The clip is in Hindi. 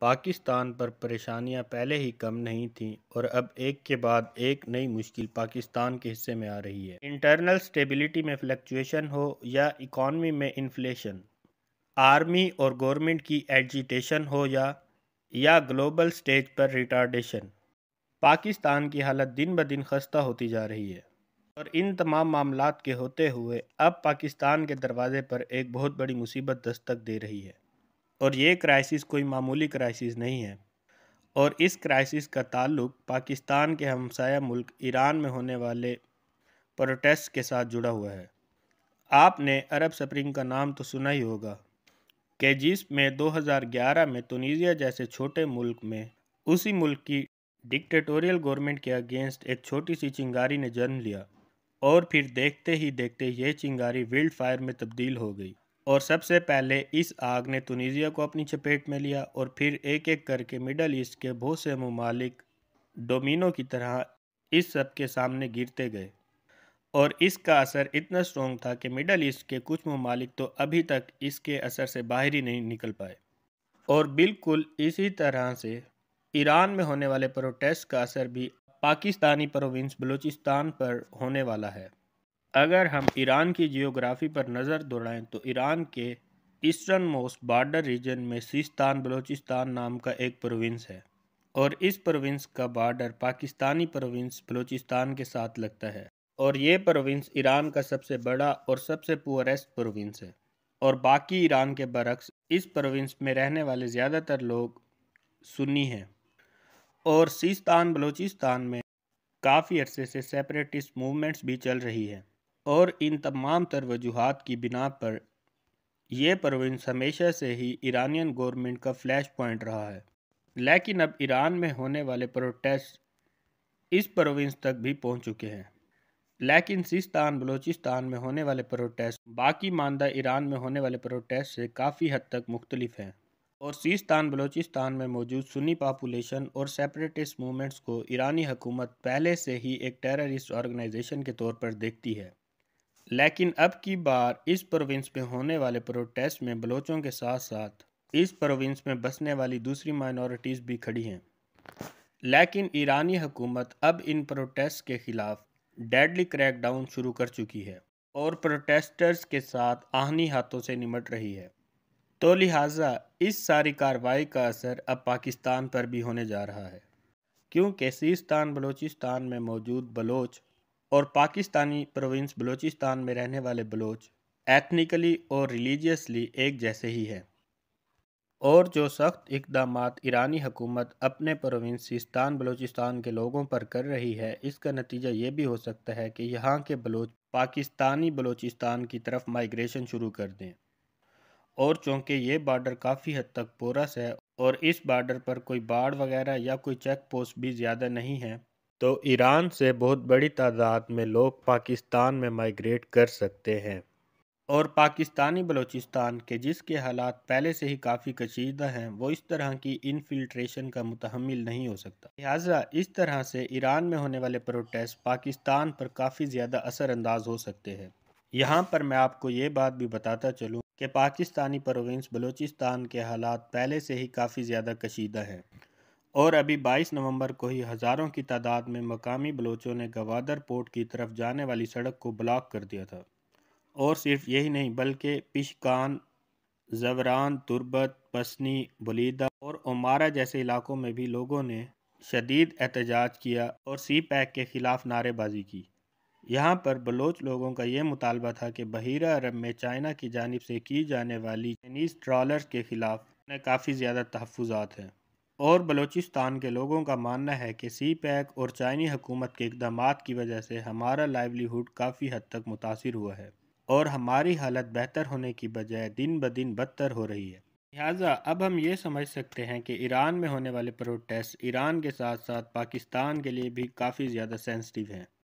पाकिस्तान पर परेशानियां पहले ही कम नहीं थीं और अब एक के बाद एक नई मुश्किल पाकिस्तान के हिस्से में आ रही है इंटरनल स्टेबिलिटी में फ्लक्चुएशन हो या इकॉनमी में इन्फ्लेशन आर्मी और गवर्नमेंट की एजिटेशन हो या या ग्लोबल स्टेज पर रिटार्डेशन पाकिस्तान की हालत दिन ब दिन खस्ता होती जा रही है और इन तमाम मामला के होते हुए अब पाकिस्तान के दरवाजे पर एक बहुत बड़ी मुसीबत दस्तक दे रही है और ये क्राइसिस कोई मामूली क्राइसिस नहीं है और इस क्राइसिस का ताल्लुक पाकिस्तान के हमसाया मुल्क ईरान में होने वाले प्रोटेस्ट के साथ जुड़ा हुआ है आपने अरब स्प्रिंग का नाम तो सुना ही होगा कि में 2011 में तुनीजिया जैसे छोटे मुल्क में उसी मुल्क की डिक्टेटोरियल गवर्नमेंट के अगेंस्ट एक छोटी सी चिंगारी ने जन्म लिया और फिर देखते ही देखते ये चिंगारी विल्ड फायर में तब्दील हो गई और सबसे पहले इस आग ने तुनीसिया को अपनी चपेट में लिया और फिर एक एक करके मिडल ईस्ट के बहुत से ममालिक डोमिनो की तरह इस सब के सामने गिरते गए और इसका असर इतना स्ट्रॉन्ग था कि मिडल ईस्ट के कुछ ममालिक तो अभी तक इसके असर से बाहर ही नहीं निकल पाए और बिल्कुल इसी तरह से ईरान में होने वाले प्रोटेस्ट का असर भी पाकिस्तानी प्रोविंस बलूचिस्तान पर होने वाला है अगर हम ईरान की जियोग्राफी पर नज़र दौड़ाएँ तो ईरान के ईस्टर्न मोस्ट बॉर्डर रीजन में सिस्तान बलूचिस्तान नाम का एक प्रोविंस है और इस प्रोविंस का बॉर्डर पाकिस्तानी प्रोविंस बलूचिस्तान के साथ लगता है और ये प्रोविंस ईरान का सबसे बड़ा और सबसे पुअरेस्ट प्रोविंस है और बाकी ईरान के बरक्स इस प्रोविंस में रहने वाले ज़्यादातर लोग सुन्नी हैं और सिस्तान बलूचिस्तान में काफ़ी अरसे से सेपरेटिस्ट मूवमेंट्स भी चल रही है और इन तमाम तर वजूहत की बिना पर यह प्रोविंस हमेशा से ही ईरानियन गवर्नमेंट का फ्लैश पॉइंट रहा है लेकिन अब ईरान में होने वाले प्रोटेस्ट इस प्रोविंस तक भी पहुंच चुके हैं लेकिन सिस्तान बलूचिस्तान में होने वाले प्रोटेस्ट बाकी मानदा ईरान में होने वाले प्रोटेस्ट से काफ़ी हद तक मुख्तलिफ हैं और सिस्तान बलूचिस्तान में मौजूद सुनी पापुलेशन और सेपरेटिस्ट मूवमेंट्स को ईरानी हुकूमत पहले से ही एक टेररिस्ट ऑर्गेनाइजेशन के तौर पर देखती है लेकिन अब की बार इस प्रोविंस में होने वाले प्रोटेस्ट में बलोचों के साथ साथ इस प्रोविंस में बसने वाली दूसरी माइनॉरिटीज़ भी खड़ी हैं लेकिन ईरानी हुकूमत अब इन प्रोटेस्ट के ख़िलाफ़ डेडली क्रैकडाउन शुरू कर चुकी है और प्रोटेस्टर्स के साथ आहनी हाथों से निमट रही है तो लिहाजा इस सारी कार्रवाई का असर अब पाकिस्तान पर भी होने जा रहा है क्योंकि सीस्तान बलोचिस्तान में मौजूद बलोच और पाकिस्तानी प्रोविंस बलूचिस्तान में रहने वाले बलोच एथनिकली और रिलीजियसली एक जैसे ही हैं और जो सख्त इकदाम ईरानी हुकूमत अपने प्रोविंसिस्तान बलूचिस्तान के लोगों पर कर रही है इसका नतीजा ये भी हो सकता है कि यहाँ के बलोच पाकिस्तानी बलूचिस्तान की तरफ माइग्रेशन शुरू कर दें और चूँकि ये बार्डर काफ़ी हद तक पोरस है और इस बार्डर पर कोई बाढ़ वगैरह या कोई चेक पोस्ट भी ज़्यादा नहीं है तो ईरान से बहुत बड़ी तादाद में लोग पाकिस्तान में माइग्रेट कर सकते हैं और पाकिस्तानी बलूचिस्तान के जिसके हालात पहले से ही काफ़ी कशीदा हैं वो इस तरह की इनफिल्ट्रेशन का मुतहमल नहीं हो सकता लिहाजा इस तरह से ईरान में होने वाले प्रोटेस्ट पाकिस्तान पर काफ़ी ज़्यादा असरानंदाज हो सकते हैं यहाँ पर मैं आपको ये बात भी बताता चलूँ कि पाकिस्तानी प्रोविंस बलूचिस्तान के हालात पहले से ही काफ़ी ज़्यादा कशीदा हैं और अभी 22 नवंबर को ही हज़ारों की तादाद में मकामी बलोचों ने गवादर पोर्ट की तरफ जाने वाली सड़क को ब्लॉक कर दिया था और सिर्फ यही नहीं बल्कि पिशकान जवरान तुरबत पसनी बलीदा और ओमारा जैसे इलाकों में भी लोगों ने शदीद एहतजाज किया और सी पैक के ख़िलाफ़ नारेबाजी की यहाँ पर बलोच लोगों का यह मुतालबा था कि बहरा अरब में चाइना की जानब से की जाने वाली चाइनीज़ ट्रॉलर के ख़िलाफ़ काफ़ी ज़्यादा तहफ़ात हैं और बलूचिस्तान के लोगों का मानना है कि सी पैक और चाइनी हुकूमत के इकदाम की वजह से हमारा लाइवलीहुड काफ़ी हद तक मुतासर हुआ है और हमारी हालत बेहतर होने की बजाय दिन ब दिन बदतर हो रही है लिहाजा अब हम ये समझ सकते हैं कि ईरान में होने वाले प्रोटेस्ट ईरान के साथ साथ पाकिस्तान के लिए भी काफ़ी ज़्यादा सेंसिटिव हैं